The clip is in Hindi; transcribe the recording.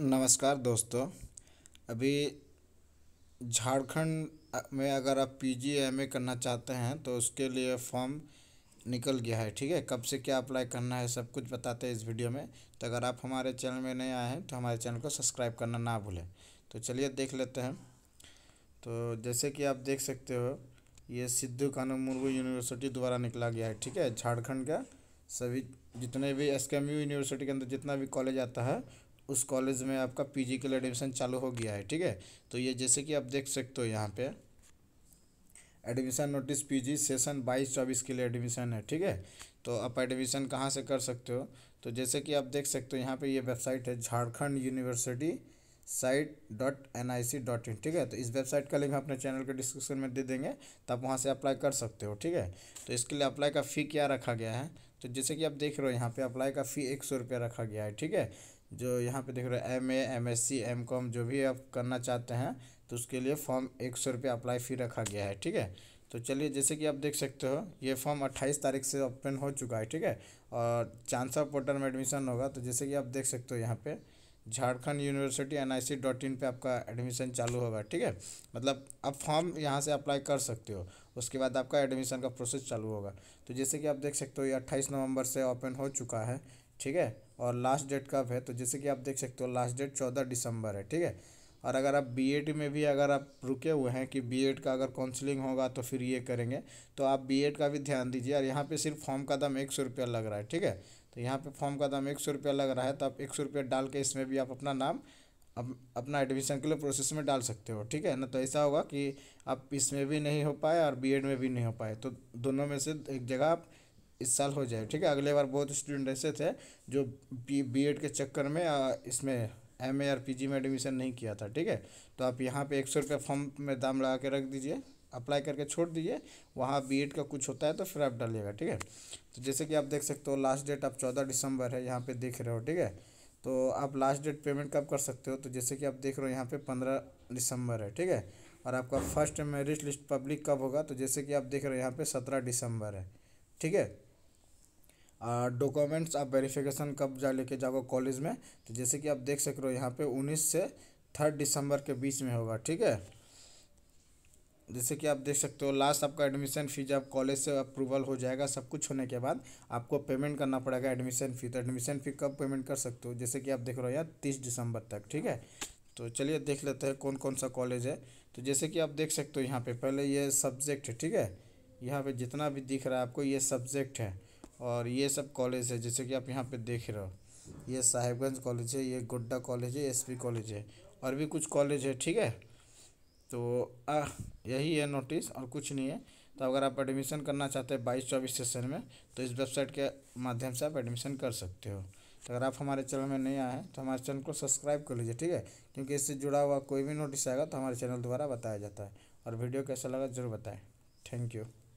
नमस्कार दोस्तों अभी झारखंड में अगर आप पी जी एम ए करना चाहते हैं तो उसके लिए फॉर्म निकल गया है ठीक है कब से क्या अप्लाई करना है सब कुछ बताते हैं इस वीडियो में तो अगर आप हमारे चैनल में नए आए हैं तो हमारे चैनल को सब्सक्राइब करना ना भूलें तो चलिए देख लेते हैं तो जैसे कि आप देख सकते हो ये सिद्धू कानू मुर्मू यूनिवर्सिटी द्वारा निकला गया है ठीक है झारखंड का सभी जितने भी एस के एम यू यूनिवर्सिटी के अंदर जितना भी कॉलेज आता है उस कॉलेज में आपका पीजी के लिए एडमिशन चालू हो गया है ठीक है तो ये जैसे कि आप देख सकते हो यहाँ पे एडमिशन नोटिस पीजी सेशन बाईस चौबीस के लिए एडमिशन है ठीक है तो आप एडमिशन कहाँ से कर सकते हो तो जैसे कि आप देख सकते हो यहाँ पे ये वेबसाइट है Jharkhand university site dot N I C dot in ठीक है तो इस वेबसाइट का लिंक हम अपने चैनल के डिस्क्रिप्शन में दे देंगे तो आप वहाँ से अप्लाई कर सकते हो ठीक है तो इसके लिए अप्लाई का फ़ी क्या रखा गया है तो जैसे कि आप देख रहे हो यहाँ पे अप्लाई का फ़ी एक सौ रुपया रखा गया है ठीक है जो यहाँ पे देख रहे हैं M A M S C M com जो भी आप करना चाहते हैं तो उसके लिए फॉर्म एक सौ रुपये अप्लाई फ़ी रखा गया है ठीक है तो चलिए जैसे कि आप देख सकते हो ये फॉर्म अट्ठाईस तारीख से ओपन हो चुका है ठीक है और चांसा पोर्टल में एडमिशन होगा तो जैसे कि आप देख सकते हो यहाँ पे Jharkhand university N I C dot in पर आपका एडमिशन चालू होगा ठीक है मतलब आप फॉर्म यहाँ से अप्लाई कर सकते हो उसके बाद आपका एडमिशन का प्रोसेस चालू होगा तो जैसे कि आप देख सकते हो ये अट्ठाईस नवंबर से ओपन हो चुका है ठीक है और लास्ट डेट कब है तो जैसे कि आप देख सकते हो लास्ट डेट चौदह दिसंबर है ठीक है और अगर आप बीएड में भी अगर आप रुके हुए हैं कि बीएड का अगर काउंसलिंग होगा तो फिर ये करेंगे तो आप बीएड का भी ध्यान दीजिए और यहाँ पे सिर्फ फॉर्म का दाम एक सौ रुपया लग रहा है ठीक है तो यहाँ पे फॉर्म का दाम एक सौ रुपया लग रहा है तो आप एक सौ रुपया डाल के इसमें भी आप अपना नाम अप, अपना एडमिशन के लिए प्रोसेस में डाल सकते हो ठीक है ना तो ऐसा होगा कि आप इसमें भी नहीं हो पाए और बी में भी नहीं हो पाए तो दोनों में से एक जगह आप इस साल हो जाए ठीक है अगले बार बहुत स्टूडेंट ऐसे थे जो बी बी एड के चक्कर में आ, इसमें एम ए और पी जी में एडमिशन नहीं किया था ठीक है तो आप यहाँ पे एक सौ रुपये फॉर्म में दाम लगा के रख दीजिए अप्लाई करके छोड़ दीजिए वहाँ बी एड का कुछ होता है तो फिर आप डालिएगा ठीक है तो जैसे कि आप देख सकते हो लास्ट डेट आप चौदह दिसंबर है यहाँ पर देख रहे हो ठीक है तो आप लास्ट डेट पेमेंट कब कर सकते हो तो जैसे कि आप देख रहे हो यहाँ पे पंद्रह दिसंबर है ठीक है और आपका फर्स्ट मेरिट लिस्ट पब्लिक कब होगा तो जैसे कि आप देख रहे हो यहाँ पे सत्रह दिसंबर है ठीक है डॉक्यूमेंट्स आप वेरिफिकेशन कब जा लेके जाओगे कॉलेज में तो जैसे कि आप देख सक रहे हो यहाँ पे उन्नीस से थर्ड दिसंबर के बीच में होगा ठीक है जैसे कि आप देख सकते हो लास्ट आपका एडमिशन फ़ी जब कॉलेज से अप्रूवल हो जाएगा सब कुछ होने के बाद आपको पेमेंट करना पड़ेगा एडमिशन फ़ी तो एडमिशन फ़ी कब पेमेंट कर सकते हो जैसे कि आप देख रहे हो यार तीस दिसंबर तक ठीक है तो चलिए देख लेते हैं कौन कौन सा कॉलेज है तो जैसे कि आप देख सकते हो यहाँ पे पहले ये सब्जेक्ट है ठीक है यहाँ पे जितना भी दिख रहा है आपको ये सब्जेक्ट है और ये सब कॉलेज है जैसे कि आप यहाँ पे देख रहे हो ये साहिबगंज कॉलेज है ये गोड्डा कॉलेज है एसपी कॉलेज है और भी कुछ कॉलेज है ठीक है तो आ, यही है नोटिस और कुछ नहीं है तो अगर आप एडमिशन करना चाहते हैं बाईस चौबीस सेशन में तो इस वेबसाइट के माध्यम से आप एडमिशन कर सकते हो तो अगर आप हमारे चैनल में नहीं आए हैं तो हमारे चैनल को सब्सक्राइब कर लीजिए ठीक है क्योंकि इससे जुड़ा हुआ कोई भी नोटिस आएगा तो हमारे चैनल द्वारा बताया जाता है और वीडियो कैसा लगा ज़रूर बताएँ थैंक यू